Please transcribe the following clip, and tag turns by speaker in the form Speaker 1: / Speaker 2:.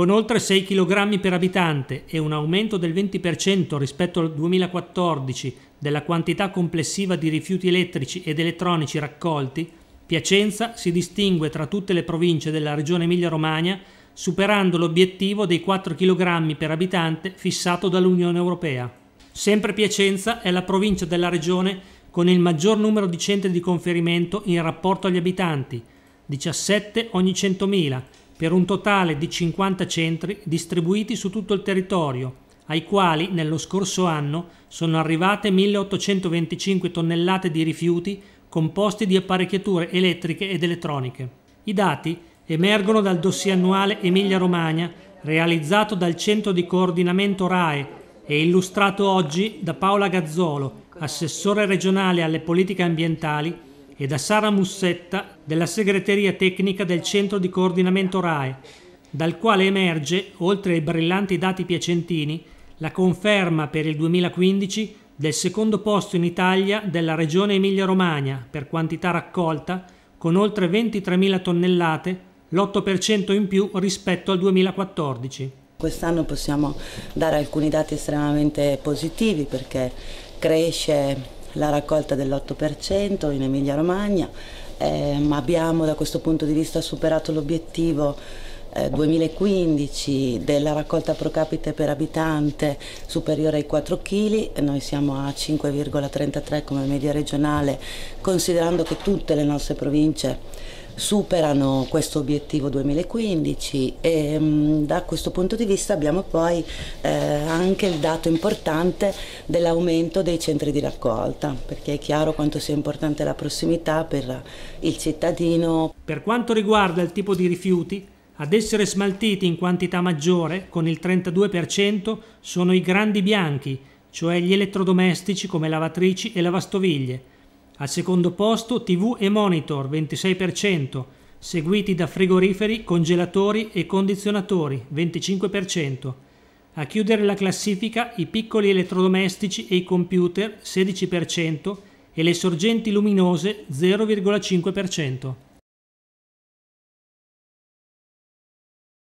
Speaker 1: Con oltre 6 kg per abitante e un aumento del 20% rispetto al 2014 della quantità complessiva di rifiuti elettrici ed elettronici raccolti, Piacenza si distingue tra tutte le province della regione Emilia-Romagna superando l'obiettivo dei 4 kg per abitante fissato dall'Unione Europea. Sempre Piacenza è la provincia della regione con il maggior numero di centri di conferimento in rapporto agli abitanti, 17 ogni 100.000, per un totale di 50 centri distribuiti su tutto il territorio, ai quali nello scorso anno sono arrivate 1825 tonnellate di rifiuti composti di apparecchiature elettriche ed elettroniche. I dati emergono dal dossier annuale Emilia-Romagna realizzato dal Centro di Coordinamento RAE e illustrato oggi da Paola Gazzolo, assessore regionale alle politiche ambientali e da Sara Mussetta della segreteria tecnica del Centro di Coordinamento RAE, dal quale emerge, oltre ai brillanti dati piacentini, la conferma per il 2015 del secondo posto in Italia della regione Emilia-Romagna per quantità raccolta, con oltre 23.000 tonnellate, l'8% in più rispetto al 2014.
Speaker 2: Quest'anno possiamo dare alcuni dati estremamente positivi perché cresce la raccolta dell'8% in Emilia Romagna, eh, ma abbiamo da questo punto di vista superato l'obiettivo 2015 eh, della raccolta pro capite per abitante superiore ai 4 kg, noi siamo a 5,33 come media regionale, considerando che tutte le nostre province superano questo obiettivo 2015 e mm, da questo punto di vista abbiamo poi eh, anche il dato importante dell'aumento dei centri di raccolta perché è chiaro quanto sia importante la prossimità per il cittadino.
Speaker 1: Per quanto riguarda il tipo di rifiuti ad essere smaltiti in quantità maggiore, con il 32%, sono i grandi bianchi, cioè gli elettrodomestici come lavatrici e lavastoviglie. Al secondo posto TV e monitor 26%, seguiti da frigoriferi, congelatori e condizionatori 25%. A chiudere la classifica i piccoli elettrodomestici e i computer 16% e le sorgenti luminose 0,5%.